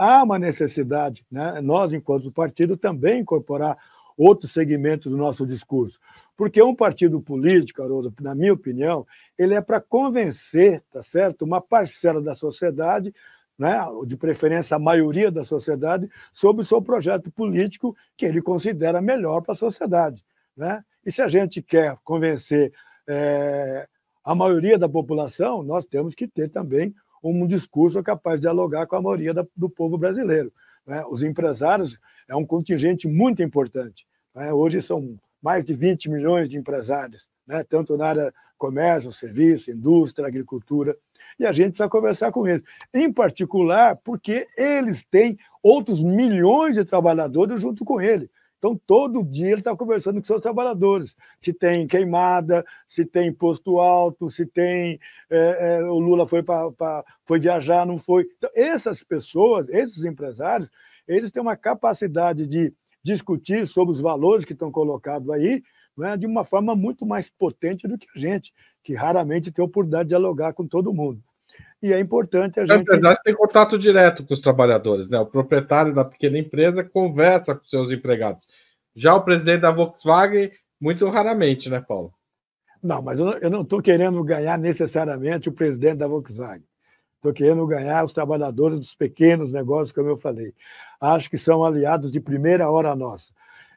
há uma necessidade, né, nós, enquanto partido, também incorporar outros segmentos do nosso discurso. Porque um partido político, Haroldo, na minha opinião, ele é para convencer, tá certo, uma parcela da sociedade, né, de preferência a maioria da sociedade, sobre o seu projeto político que ele considera melhor para a sociedade. Né? E se a gente quer convencer é, a maioria da população, nós temos que ter também um discurso capaz de dialogar com a maioria da, do povo brasileiro. Né? Os empresários é um contingente muito importante. Né? Hoje são mais de 20 milhões de empresários, né? tanto na área comércio, serviço, indústria, agricultura, e a gente precisa conversar com eles. Em particular, porque eles têm outros milhões de trabalhadores junto com ele. Então, todo dia ele está conversando com seus trabalhadores. Se tem queimada, se tem imposto alto, se tem. É, é, o Lula foi, pra, pra, foi viajar, não foi. Então, essas pessoas, esses empresários, eles têm uma capacidade de discutir sobre os valores que estão colocados aí né, de uma forma muito mais potente do que a gente, que raramente tem a oportunidade de dialogar com todo mundo e é importante a gente. A tem contato direto com os trabalhadores, né? O proprietário da pequena empresa conversa com seus empregados. Já o presidente da Volkswagen, muito raramente, né, Paulo? Não, mas eu não estou querendo ganhar necessariamente o presidente da Volkswagen. Estou querendo ganhar os trabalhadores dos pequenos negócios, como eu falei. Acho que são aliados de primeira hora nossa.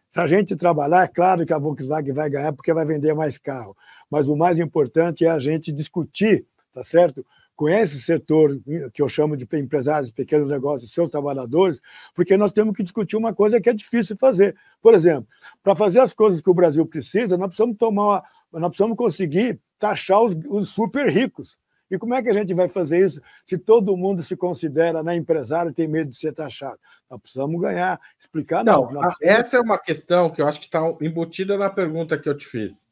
Se a gente trabalhar, é claro que a Volkswagen vai ganhar porque vai vender mais carro. Mas o mais importante é a gente discutir, tá certo? com esse setor que eu chamo de empresários, pequenos negócios, seus trabalhadores, porque nós temos que discutir uma coisa que é difícil fazer. Por exemplo, para fazer as coisas que o Brasil precisa, nós precisamos tomar, nós precisamos conseguir taxar os, os super ricos. E como é que a gente vai fazer isso se todo mundo se considera né, empresário e tem medo de ser taxado? Nós precisamos ganhar, explicar. Não, não precisamos... essa é uma questão que eu acho que está embutida na pergunta que eu te fiz.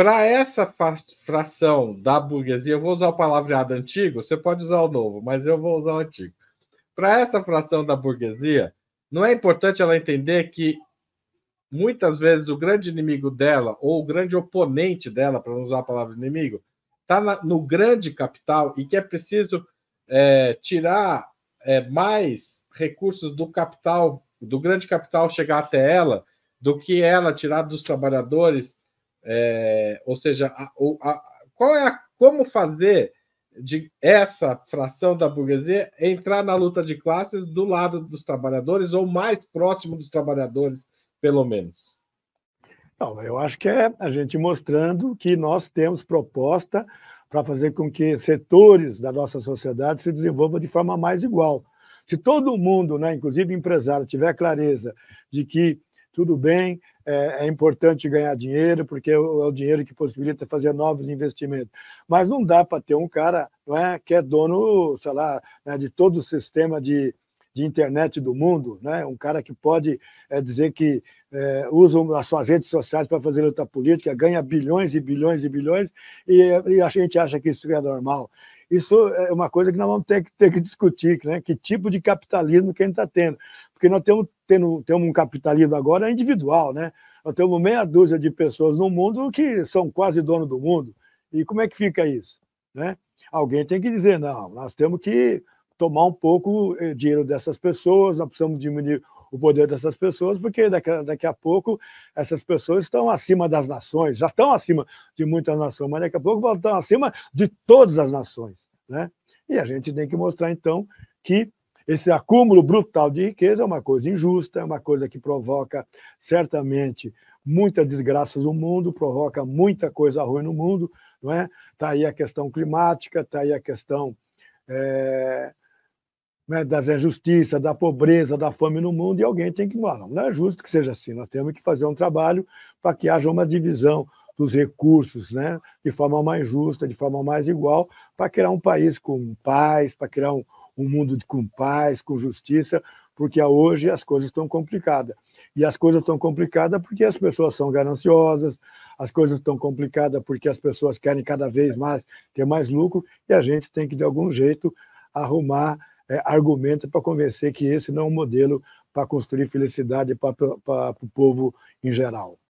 Para essa fração da burguesia, eu vou usar o palavreado antigo, você pode usar o novo, mas eu vou usar o antigo. Para essa fração da burguesia, não é importante ela entender que muitas vezes o grande inimigo dela, ou o grande oponente dela, para não usar a palavra inimigo, está no grande capital e que é preciso é, tirar é, mais recursos do capital, do grande capital chegar até ela, do que ela tirar dos trabalhadores é, ou seja, a, a, qual é a, como fazer de essa fração da burguesia entrar na luta de classes do lado dos trabalhadores ou mais próximo dos trabalhadores, pelo menos? Não, eu acho que é a gente mostrando que nós temos proposta para fazer com que setores da nossa sociedade se desenvolvam de forma mais igual. Se todo mundo, né, inclusive empresário, tiver clareza de que tudo bem, é, é, importante ganhar dinheiro, porque é, é o, dinheiro que possibilita fazer novos investimentos. Mas não dá para ter um cara não é, que é dono, sei lá, né, de todo o sistema de, de internet do mundo, né? um cara que pode é, dizer que é, usa as suas redes sociais para fazer luta política, ganha bilhões e bilhões e bilhões, e, e a gente acha que isso é normal. Isso é uma coisa que nós vamos ter que, ter que discutir, né? que tipo de capitalismo que a gente está tendo. Porque nós temos, tendo, temos um capitalismo agora individual, né? Nós temos meia dúzia de pessoas no mundo que são quase dono do mundo. E como é que fica isso? Né? Alguém tem que dizer, não, nós temos que tomar um pouco eh, dinheiro dessas pessoas, nós precisamos diminuir o poder dessas pessoas, porque daqui a, daqui a pouco essas pessoas estão acima das nações, já estão acima de muitas nações, mas daqui a pouco vão estar acima de todas as nações. Né? E a gente tem que mostrar, então, que esse acúmulo brutal de riqueza é uma coisa injusta, é uma coisa que provoca certamente muita desgraça no mundo, provoca muita coisa ruim no mundo, não é? Está aí a questão climática, está aí a questão é, né, das injustiças, da pobreza, da fome no mundo, e alguém tem que falar, não é justo que seja assim, nós temos que fazer um trabalho para que haja uma divisão dos recursos, né, de forma mais justa, de forma mais igual, para criar um país com paz, para criar um, um mundo de, com paz, com justiça, porque hoje as coisas estão complicadas. E as coisas estão complicadas porque as pessoas são gananciosas, as coisas estão complicadas porque as pessoas querem cada vez mais ter mais lucro e a gente tem que, de algum jeito, arrumar é, para convencer que esse não é um modelo para construir felicidade para o povo em geral.